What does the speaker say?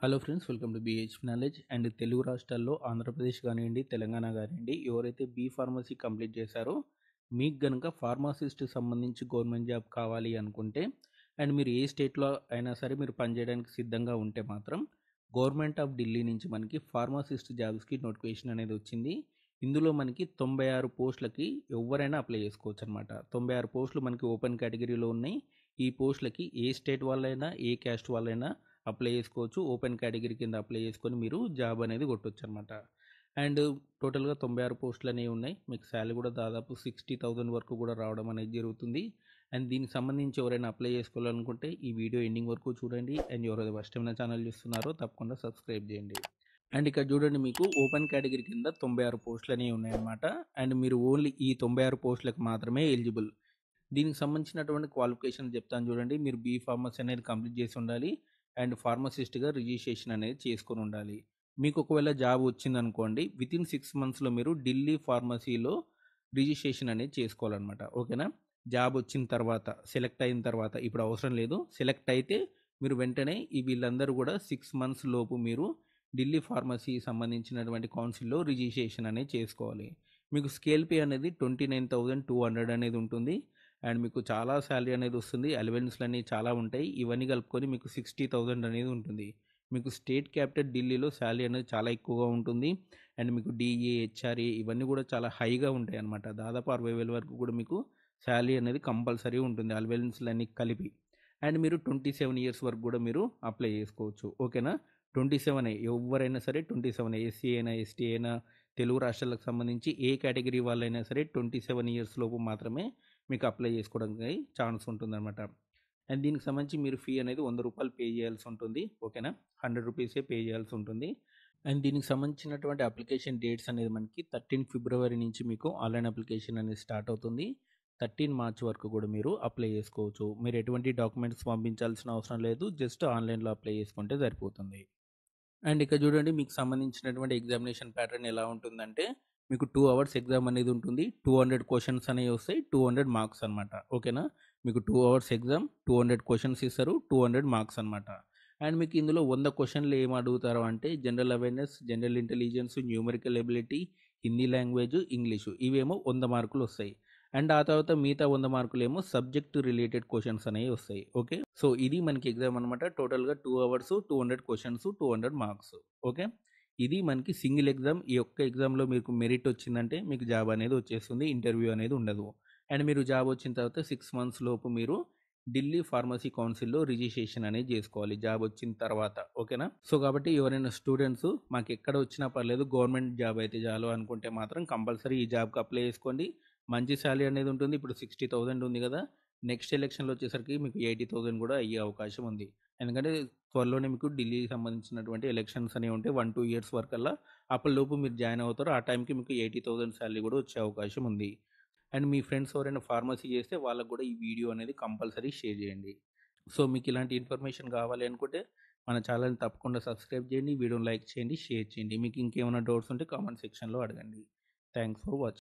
hello friends welcome to BH knowledge and Telugu రాష్ట్రాల్లో ఆంధ్రప్రదేశ్ కానివ్వండి తెలంగాణ కానివ్వండి ఎవరైతే బీ ఫార్మసీ కంప్లీట్ చేశారో మీకు కనుక ఫార్మాసిస్ట్ సంబంధించి గవర్నమెంట్ జాబ్ కావాలి అనుకుంటే అండ్ మీరు ఏ స్టేట్లో అయినా సరే మీరు పనిచేయడానికి సిద్ధంగా ఉంటే మాత్రం గవర్నమెంట్ ఆఫ్ ఢిల్లీ నుంచి మనకి ఫార్మాసిస్ట్ జాబ్స్కి నోటిఫికేషన్ అనేది వచ్చింది ఇందులో మనకి తొంభై ఆరు పోస్టులకి ఎవరైనా అప్లై చేసుకోవచ్చు అనమాట తొంభై ఆరు పోస్టులు మనకి ఓపెన్ కేటగిరీలో ఉన్నాయి ఈ పోస్టులకి ఏ స్టేట్ వాళ్ళైనా ఏ క్యాస్ట్ వాళ్ళైనా అప్లై చేసుకోవచ్చు ఓపెన్ కేటగిరీ కింద అప్లై చేసుకొని మీరు జాబ్ అనేది కొట్టొచ్చు అనమాట అండ్ టోటల్గా తొంభై ఆరు పోస్టులు అనేవి ఉన్నాయి మీకు శాలరీ కూడా దాదాపు సిక్స్టీ థౌజండ్ వరకు కూడా రావడం అనేది జరుగుతుంది అండ్ దీనికి సంబంధించి ఎవరైనా అప్లై చేసుకోవాలనుకుంటే ఈ వీడియో ఎండింగ్ వరకు చూడండి అండ్ ఎవరైతే ఫస్ట్ టైం నా ఛానల్ చూస్తున్నారో తప్పకుండా సబ్స్క్రైబ్ చేయండి అండ్ ఇక్కడ చూడండి మీకు ఓపెన్ కేటగిరీ కింద తొంభై ఆరు పోస్టులు అనేవి ఉన్నాయన్నమాట అండ్ మీరు ఓన్లీ ఈ తొంభై ఆరు పోస్టులకు మాత్రమే ఎలిజిబుల్ దీనికి సంబంధించినటువంటి క్వాలిఫికేషన్ చెప్తాను చూడండి మీరు బీ ఫార్మర్స్ అనేది కంప్లీట్ చేసి ఉండాలి అండ్ ఫార్మసిస్ట్గా రిజిస్ట్రేషన్ అనేది చేసుకొని ఉండాలి మీకు ఒకవేళ జాబ్ వచ్చిందనుకోండి విత్ ఇన్ సిక్స్ మంత్స్లో మీరు ఢిల్లీ ఫార్మసీలో రిజిస్ట్రేషన్ అనేది చేసుకోవాలన్నమాట ఓకేనా జాబ్ వచ్చిన తర్వాత సెలెక్ట్ అయిన తర్వాత ఇప్పుడు అవసరం లేదు సెలెక్ట్ అయితే మీరు వెంటనే ఈ వీళ్ళందరూ కూడా సిక్స్ మంత్స్ లోపు మీరు ఢిల్లీ ఫార్మసీ సంబంధించినటువంటి కౌన్సిల్లో రిజిస్ట్రేషన్ అనేది చేసుకోవాలి మీకు స్కేల్ పే అనేది twenty nine thousand two hundred అనేది ఉంటుంది అండ్ మీకు చాలా శాలరీ అనేది వస్తుంది అలవెన్స్లు అనేవి చాలా ఉంటాయి ఇవన్నీ కలుపుకొని మీకు సిక్స్టీ థౌజండ్ అనేది ఉంటుంది మీకు స్టేట్ క్యాపిటల్ ఢిల్లీలో శాలరీ అనేది చాలా ఎక్కువగా ఉంటుంది అండ్ మీకు డిఏ హెచ్ఆర్ఏ ఇవన్నీ కూడా చాలా హైగా ఉంటాయి అనమాట దాదాపు అరవై వేల వరకు కూడా మీకు శాలరీ అనేది కంపల్సరీ ఉంటుంది అలవెన్స్లు అన్నీ కలిపి అండ్ మీరు ట్వంటీ సెవెన్ ఇయర్స్ వరకు కూడా మీరు అప్లై చేసుకోవచ్చు ఓకేనా ట్వంటీ సెవెన్ ఎవరైనా సరే ట్వంటీ సెవెన్ ఎస్సీ అయినా ఎస్టీ అయినా తెలుగు రాష్ట్రాలకు సంబంధించి ఏ కేటగిరీ వాళ్ళైనా సరే ట్వంటీ సెవెన్ ఇయర్స్ లోపు మాత్రమే మీకు అప్లై చేసుకోవడానికి ఛాన్స్ ఉంటుందన్నమాట అండ్ దీనికి సంబంధించి మీరు ఫీ అనేది వంద రూపాయలు పే చేయాల్సి ఉంటుంది ఓకేనా హండ్రెడ్ రూపీసే పే చేయాల్సి ఉంటుంది అండ్ దీనికి సంబంధించినటువంటి అప్లికేషన్ డేట్స్ అనేది మనకి థర్టీన్ ఫిబ్రవరి నుంచి మీకు ఆన్లైన్ అప్లికేషన్ అనేది స్టార్ట్ అవుతుంది థర్టీన్ మార్చ్ వరకు కూడా మీరు అప్లై చేసుకోవచ్చు మీరు ఎటువంటి డాక్యుమెంట్స్ పంపించాల్సిన అవసరం లేదు జస్ట్ ఆన్లైన్లో అప్లై చేసుకుంటే సరిపోతుంది అండ్ ఇక్కడ చూడండి మీకు సంబంధించినటువంటి ఎగ్జామినేషన్ ప్యాటర్న్ ఎలా ఉంటుందంటే మీకు టూ అవర్స్ ఎగ్జామ్ అనేది ఉంటుంది టూ హండ్రెడ్ క్వశ్చన్స్ అనేవి వస్తాయి టూ హండ్రెడ్ మార్క్స్ అనమాట ఓకేనా మీకు two hours exam two hundred questions ఇస్తారు టూ హండ్రెడ్ మార్క్స్ అనమాట అండ్ మీకు ఇందులో వంద క్వశ్చన్లు ఏం అడుగుతారు అంటే general awareness general intelligence numerical ability Hindi language English ఇవేమో వంద మార్కులు వస్తాయి అండ్ ఆ తర్వాత మిగతా వంద మార్కులు ఏమో సబ్జెక్ట్ రిలేటెడ్ క్వశ్చన్స్ అనేవి వస్తాయి ఓకే సో ఇది మనకి ఎగ్జామ్ అనమాట టోటల్గా two hours two hundred questions two hundred marks okay ఇది మనకి సింగిల్ ఎగ్జామ్ ఈ ఒక్క ఎగ్జామ్లో మీకు మెరిట్ వచ్చిందంటే మీకు జాబ్ అనేది వచ్చేస్తుంది ఇంటర్వ్యూ అనేది ఉండదు అండ్ మీరు జాబ్ వచ్చిన తర్వాత సిక్స్ మంత్స్ లోపు మీరు ఢిల్లీ ఫార్మసీ కౌన్సిల్లో రిజిస్ట్రేషన్ అనేది చేసుకోవాలి జాబ్ వచ్చిన తర్వాత ఓకేనా సో కాబట్టి ఎవరైనా స్టూడెంట్స్ మాకు ఎక్కడ వచ్చినా పర్లేదు గవర్నమెంట్ జాబ్ అయితే చాలు అనుకుంటే మాత్రం కంపల్సరీ ఈ జాబ్కి అప్లై చేసుకోండి మంచి శాలరీ అనేది ఉంటుంది ఇప్పుడు సిక్స్టీ థౌసండ్ ఉంది కదా నెక్స్ట్ ఎలక్షన్లో వచ్చేసరికి మీకు ఎయిటీ థౌజండ్ కూడా అయ్యే అవకాశం ఉంది ఎందుకంటే త్వరలోనే మీకు ఢిల్లీకి సంబంధించినటువంటి ఎలక్షన్స్ అనేవి ఉంటే వన్ టూ ఇయర్స్ వరకు అలా అప్పటిలోపు మీరు జాయిన్ అవుతారు ఆ టైంకి మీకు ఎయిటీ థౌజండ్ శాలరీ కూడా వచ్చే అవకాశం ఉంది అండ్ మీ ఫ్రెండ్స్ ఎవరైనా ఫార్మసీ చేస్తే వాళ్ళకు కూడా ఈ వీడియో అనేది కంపల్సరీ షేర్ చేయండి సో మీకు ఇలాంటి ఇన్ఫర్మేషన్ కావాలి అనుకుంటే మన ఛానల్ని తప్పకుండా సబ్స్క్రైబ్ చేయండి వీడియోని లైక్ చేయండి షేర్ చేయండి మీకు ఇంకేమైనా డౌట్స్ ఉంటే కామెంట్ సెక్షన్లో అడగండి థ్యాంక్స్ ఫర్ వాచింగ్